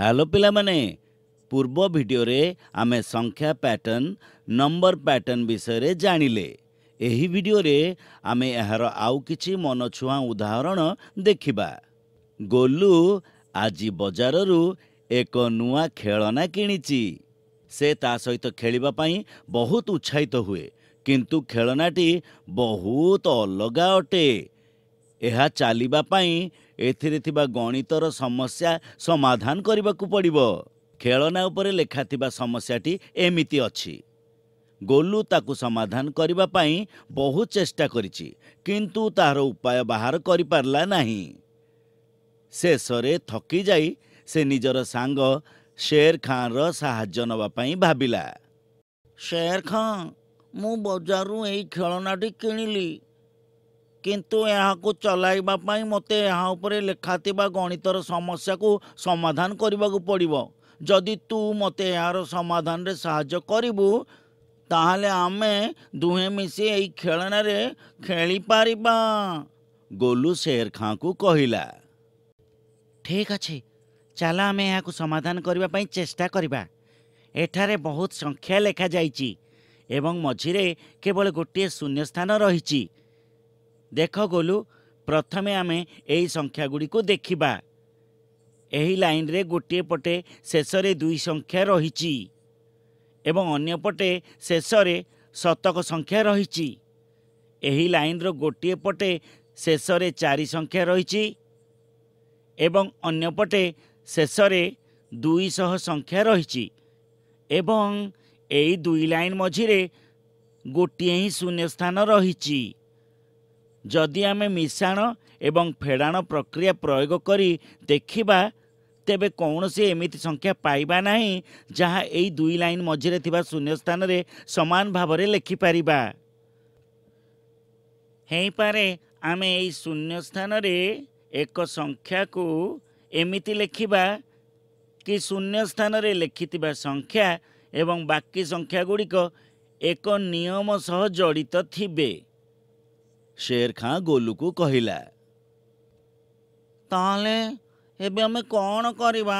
hello ପିଲାମାନେ ପୂର୍ବ ଭିଡ଼ିଓରେ ଆମେ ସଂଖ୍ୟା ପ୍ୟାଟର୍ନ ନମ୍ବର ପ୍ୟାଟର୍ନ ବିଷୟରେ ଜାଣିଲେ ଏହି ଭିଡ଼ିଓରେ ଆମେ ଏହାର ଆଉ କିଛି ମନଛୁଆଁ ଉଦାହରଣ ଦେଖିବା ଗୋଲୁ ଆଜି ବଜାରରୁ ଏକ ନୂଆ ଖେଳନା କିଣିଛି ସେ ତା ସହିତ ଖେଳିବା ପାଇଁ ବହୁତ ଉତ୍ସାହିତ ହୁଏ କିନ୍ତୁ ଖେଳନାଟି ବହୁତ ଅଲଗା ଅଟେ ଏହା ଚାଲିବା ପାଇଁ ଏଥିରେ ଥିବା ଗଣିତର ସମସ୍ୟା ସମାଧାନ କରିବାକୁ ପଡ଼ିବ ଖେଳନା ଉପରେ ଲେଖାଥିବା ସମସ୍ୟାଟି ଏମିତି ଅଛି ଗୋଲୁ ତାକୁ ସମାଧାନ କରିବା ପାଇଁ ବହୁତ ଚେଷ୍ଟା କରିଛି କିନ୍ତୁ ତାହାର ଉପାୟ ବାହାର କରିପାରିଲା ନାହିଁ ଶେଷରେ ଥକି ଯାଇ ସେ ନିଜର ସାଙ୍ଗ ଶେର ଖାଁର ସାହାଯ୍ୟ ନେବା ପାଇଁ ଭାବିଲା ଶେର ଖାଁ ମୁଁ ବଜାରରୁ ଏହି ଖେଳନାଟି କିଣିଲି କିନ୍ତୁ ଏହାକୁ ଚଲାଇବା ପାଇଁ ମୋତେ ଏହା ଉପରେ ଲେଖାଥିବା ଗଣିତର ସମସ୍ୟାକୁ ସମାଧାନ କରିବାକୁ ପଡ଼ିବ ଯଦି ତୁ ମୋତେ ଏହାର ସମାଧାନରେ ସାହାଯ୍ୟ କରିବୁ ତାହେଲେ ଆମେ ଦୁହେଁ ମିଶି ଏହି ଖେଳଣାରେ ଖେଳିପାରିବା ଗୋଲୁ ଶେର ଖାଁକୁ କହିଲା ଠିକ୍ ଅଛି ଚାଲ ଆମେ ଏହାକୁ ସମାଧାନ କରିବା ପାଇଁ ଚେଷ୍ଟା କରିବା ଏଠାରେ ବହୁତ ସଂଖ୍ୟା ଲେଖାଯାଇଛି ଏବଂ ମଝିରେ କେବଳ ଗୋଟିଏ ଶୂନ୍ୟ ସ୍ଥାନ ରହିଛି ଦେଖ ଗୋଲୁ ପ୍ରଥମେ ଆମେ ଏହି ସଂଖ୍ୟା ଗୁଡ଼ିକୁ ଦେଖିବା ଏହି ଲାଇନ୍ରେ ଗୋଟିଏ ପଟେ ଶେଷରେ ଦୁଇ ସଂଖ୍ୟା ରହିଛି ଏବଂ ଅନ୍ୟପଟେ ଶେଷରେ ଶତକ ସଂଖ୍ୟା ରହିଛି ଏହି ଲାଇନ୍ର ଗୋଟିଏ ପଟେ ଶେଷରେ ଚାରି ସଂଖ୍ୟା ରହିଛି ଏବଂ ଅନ୍ୟପଟେ ଶେଷରେ ଦୁଇଶହ ସଂଖ୍ୟା ରହିଛି ଏବଂ ଏହି ଦୁଇ ଲାଇନ୍ ମଝିରେ ଗୋଟିଏ ହିଁ ଶୂନ୍ୟ ସ୍ଥାନ ରହିଛି ଯଦି ଆମେ ମିଶାଣ ଏବଂ ଫେଡ଼ାଣ ପ୍ରକ୍ରିୟା ପ୍ରୟୋଗ କରି ଦେଖିବା ତେବେ କୌଣସି ଏମିତି ସଂଖ୍ୟା ପାଇବା ନାହିଁ ଯାହା ଏଇ ଦୁଇ ଲାଇନ୍ ମଝିରେ ଥିବା ଶୂନ୍ୟ ସ୍ଥାନରେ ସମାନ ଭାବରେ ଲେଖିପାରିବା ହେଇପାରେ ଆମେ ଏଇ ଶୂନ୍ୟ ସ୍ଥାନରେ ଏକ ସଂଖ୍ୟାକୁ ଏମିତି ଲେଖିବା କି ଶୂନ୍ୟ ସ୍ଥାନରେ ଲେଖିଥିବା ସଂଖ୍ୟା ଏବଂ ବାକି ସଂଖ୍ୟାଗୁଡ଼ିକ ଏକ ନିୟମ ସହ ଜଡ଼ିତ ଥିବେ ଶେର ଖାଁ ଗୋଲୁକୁ କହିଲା ତାହେଲେ ଏବେ ଆମେ କ'ଣ କରିବା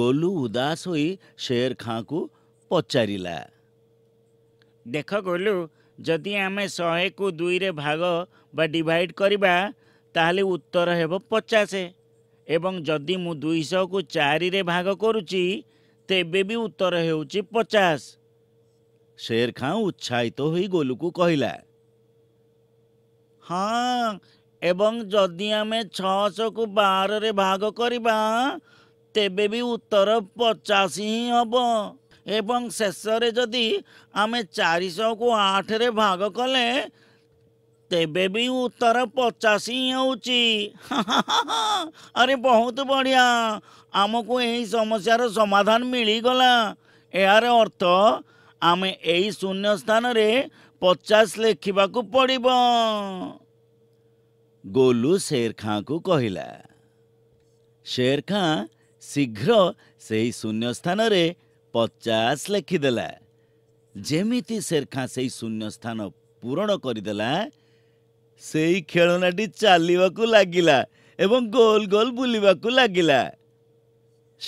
ଗୋଲୁ ଉଦାସ ହୋଇ ଶେର ଖାଁକୁ ପଚାରିଲା ଦେଖ ଗୋଲୁ ଯଦି ଆମେ ଶହେକୁ ଦୁଇରେ ଭାଗ ବା ଡିଭାଇଡ଼ କରିବା ତାହେଲେ ଉତ୍ତର ହେବ ପଚାଶ ଏବଂ ଯଦି ମୁଁ ଦୁଇଶହକୁ ଚାରିରେ ଭାଗ କରୁଛି ତେବେ ବି ଉତ୍ତର ହେଉଛି ପଚାଶ ଶେର ଖାଁ ଉତ୍ସାହିତ ହୋଇ ଗୋଲୁକୁ କହିଲା ହଁ ଏବଂ ଯଦି ଆମେ ଛଅଶହକୁ ବାରରେ ଭାଗ କରିବା ତେବେ ବି ଉତ୍ତର ପଚାଶ ହିଁ ହେବ ଏବଂ ଶେଷରେ ଯଦି ଆମେ ଚାରିଶହକୁ ଆଠରେ ଭାଗ କଲେ ତେବେ ବି ଉତ୍ତର ପଚାଶ ହିଁ ହେଉଛି ଆରେ ବହୁତ ବଢ଼ିଆ ଆମକୁ ଏହି ସମସ୍ୟାର ସମାଧାନ ମିଳିଗଲା ଏହାର ଅର୍ଥ ଆମେ ଏହି ଶୂନ୍ୟ ସ୍ଥାନରେ ପଚାଶ ଲେଖିବାକୁ ପଡ଼ିବ ଗୋଲୁ ଶେର ଖାଁକୁ କହିଲା ଶେର ଖାଁ ଶୀଘ୍ର ସେହି ଶୂନ୍ୟ ସ୍ଥାନରେ ପଚାଶ ଲେଖିଦେଲା ଯେମିତି ଶେର ଖାଁ ସେହି ଶୂନ୍ୟ ସ୍ଥାନ ପୂରଣ କରିଦେଲା ସେଇ ଖେଳନାଟି ଚାଲିବାକୁ ଲାଗିଲା ଏବଂ ଗୋଲ ଗୋଲ ବୁଲିବାକୁ ଲାଗିଲା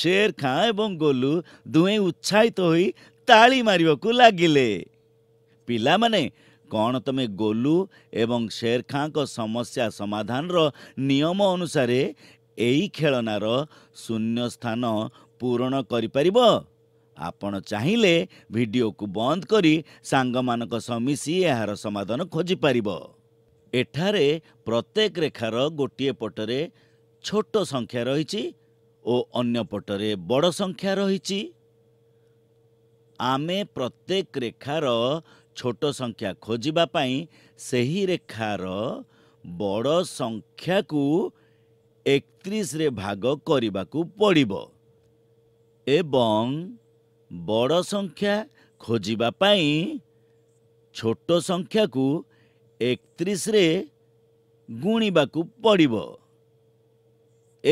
ଶେର ଖାଁ ଏବଂ ଗୋଲୁ ଦୁହେଁ ଉତ୍ସାହିତ ହୋଇ ତାଳି ମାରିବାକୁ ଲାଗିଲେ ପିଲାମାନେ କ'ଣ ତୁମେ ଗୋଲୁ ଏବଂ ଶେର ଖାଁଙ୍କ ସମସ୍ୟା ସମାଧାନର ନିୟମ ଅନୁସାରେ ଏହି ଖେଳନାର ଶୂନ୍ୟ ସ୍ଥାନ ପୂରଣ କରିପାରିବ ଆପଣ ଚାହିଁଲେ ଭିଡ଼ିଓକୁ ବନ୍ଦ କରି ସାଙ୍ଗମାନଙ୍କ ସହ ମିଶି ଏହାର ସମାଧାନ ଖୋଜିପାରିବ ଏଠାରେ ପ୍ରତ୍ୟେକ ରେଖାର ଗୋଟିଏ ପଟରେ ଛୋଟ ସଂଖ୍ୟା ରହିଛି ଓ ଅନ୍ୟ ପଟରେ ବଡ଼ ସଂଖ୍ୟା ରହିଛି ଆମେ ପ୍ରତ୍ୟେକ ରେଖାର ଛୋଟ ସଂଖ୍ୟା ଖୋଜିବା ପାଇଁ ସେହି ରେଖାର ବଡ଼ ସଂଖ୍ୟାକୁ ଏକତିରିଶରେ ଭାଗ କରିବାକୁ ପଡ଼ିବ ଏବଂ ବଡ଼ ସଂଖ୍ୟା ଖୋଜିବା ପାଇଁ ଛୋଟ ସଂଖ୍ୟାକୁ ଏକତିରିଶରେ ଗୁଣିବାକୁ ପଡ଼ିବ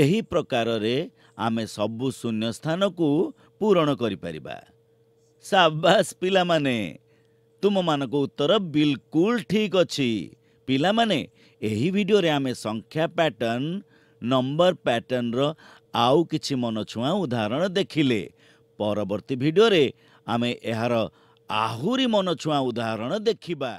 ଏହି ପ୍ରକାରରେ ଆମେ ସବୁ ଶୂନ୍ୟ ସ୍ଥାନକୁ ପୂରଣ କରିପାରିବା ସାବାସ ପିଲାମାନେ ତୁମମାନଙ୍କ ଉତ୍ତର ବିଲକୁଲ ଠିକ୍ ଅଛି ପିଲାମାନେ ଏହି ଭିଡ଼ିଓରେ ଆମେ ସଂଖ୍ୟା ପ୍ୟାଟର୍ଣ୍ଣ ନମ୍ବର ପ୍ୟାଟର୍ଣ୍ଣର ଆଉ କିଛି ମନଛୁଆଁ ଉଦାହରଣ ଦେଖିଲେ ପରବର୍ତ୍ତୀ ଭିଡ଼ିଓରେ ଆମେ ଏହାର ଆହୁରି ମନଛୁଆଁ ଉଦାହରଣ ଦେଖିବା